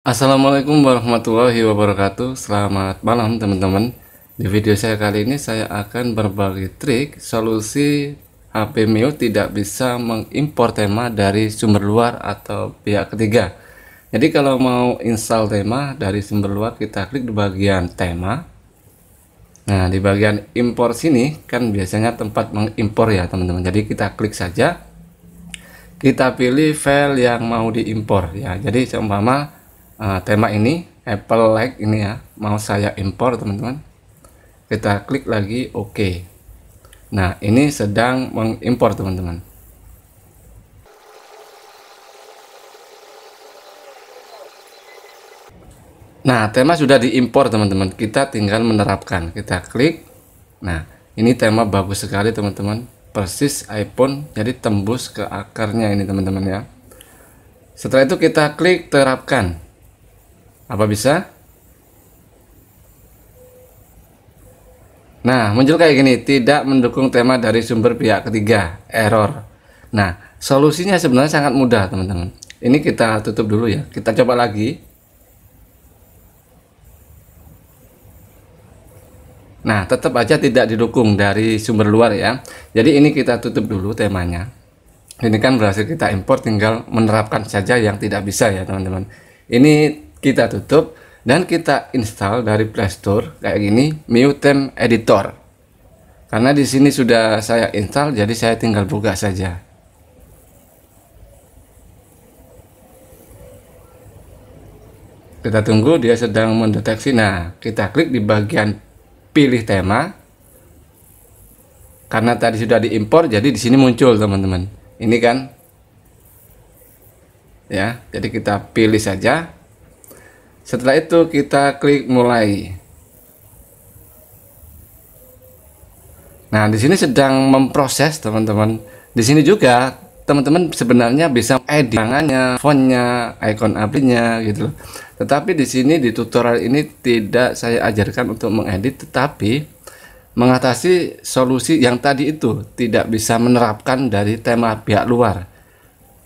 Assalamualaikum warahmatullahi wabarakatuh Selamat malam teman-teman Di video saya kali ini saya akan berbagi trik solusi HP Mio tidak bisa mengimpor tema dari sumber luar atau pihak ketiga Jadi kalau mau install tema dari sumber luar kita klik di bagian tema Nah di bagian impor sini kan biasanya tempat mengimpor ya teman-teman Jadi kita klik saja kita pilih file yang mau diimpor ya jadi seumpama uh, tema ini Apple like ini ya mau saya impor teman-teman kita klik lagi oke nah ini sedang mengimpor teman-teman Nah, tema sudah diimpor teman-teman. Kita tinggal menerapkan. Kita klik. Nah, ini tema bagus sekali teman-teman. Persis iPhone, jadi tembus ke akarnya ini teman-teman ya. Setelah itu kita klik terapkan. Apa bisa? Nah, muncul kayak gini, tidak mendukung tema dari sumber pihak ketiga, error. Nah, solusinya sebenarnya sangat mudah, teman-teman. Ini kita tutup dulu ya. Kita coba lagi. Nah, tetap aja tidak didukung dari sumber luar ya. Jadi ini kita tutup dulu temanya. Ini kan berhasil kita import tinggal menerapkan saja yang tidak bisa ya, teman-teman. Ini kita tutup dan kita install dari Playstore kayak gini Mutant Editor. Karena di sini sudah saya install jadi saya tinggal buka saja. Kita tunggu dia sedang mendeteksi. Nah, kita klik di bagian pilih tema. Karena tadi sudah diimpor jadi di sini muncul teman-teman. Ini kan ya, jadi kita pilih saja setelah itu kita klik mulai. Nah, di sini sedang memproses teman-teman. Di sini juga teman-teman sebenarnya bisa edit tangannya, fontnya, icon apliknya gitu. Tetapi di sini di tutorial ini tidak saya ajarkan untuk mengedit, tetapi mengatasi solusi yang tadi itu tidak bisa menerapkan dari tema pihak luar.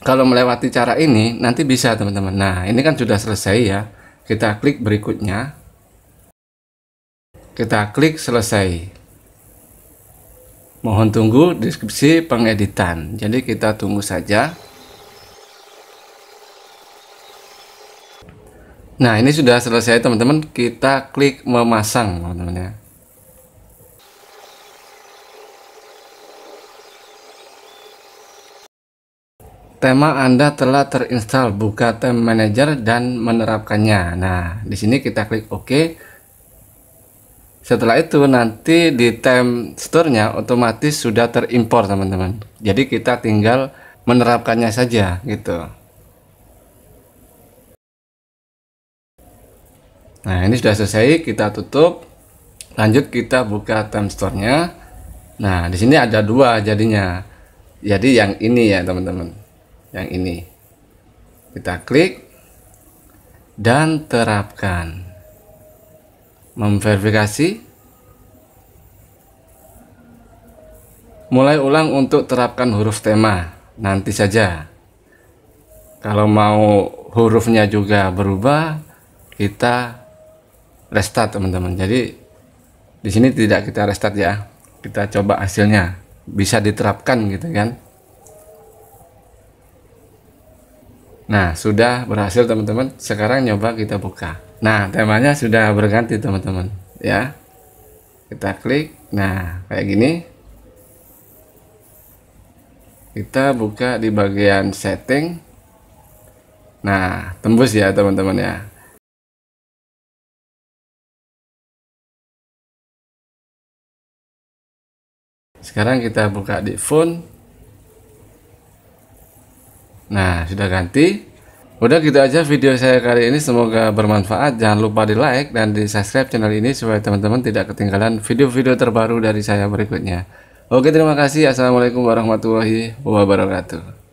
Kalau melewati cara ini nanti bisa teman-teman. Nah, ini kan sudah selesai ya. Kita klik berikutnya. Kita klik selesai. Mohon tunggu deskripsi pengeditan. Jadi kita tunggu saja. Nah, ini sudah selesai teman-teman. Kita klik memasang, teman-teman ya. -teman. tema Anda telah terinstall, buka tem Manager dan menerapkannya. Nah, di sini kita klik OK. Setelah itu nanti di tem Store-nya otomatis sudah terimpor, teman-teman. Jadi kita tinggal menerapkannya saja gitu. Nah, ini sudah selesai, kita tutup. Lanjut kita buka tem Store-nya. Nah, di sini ada dua jadinya. Jadi yang ini ya, teman-teman yang ini kita klik dan terapkan memverifikasi mulai ulang untuk terapkan huruf tema nanti saja kalau mau hurufnya juga berubah kita restart teman-teman jadi di sini tidak kita restart ya kita coba hasilnya bisa diterapkan gitu kan Nah, sudah berhasil teman-teman. Sekarang nyoba kita buka. Nah, temanya sudah berganti teman-teman, ya. Kita klik. Nah, kayak gini. Kita buka di bagian setting. Nah, tembus ya teman-teman ya. Sekarang kita buka di phone. Nah, sudah ganti. Udah gitu aja video saya kali ini semoga bermanfaat. Jangan lupa di like dan di subscribe channel ini supaya teman-teman tidak ketinggalan video-video terbaru dari saya berikutnya. Oke, terima kasih. Assalamualaikum warahmatullahi wabarakatuh.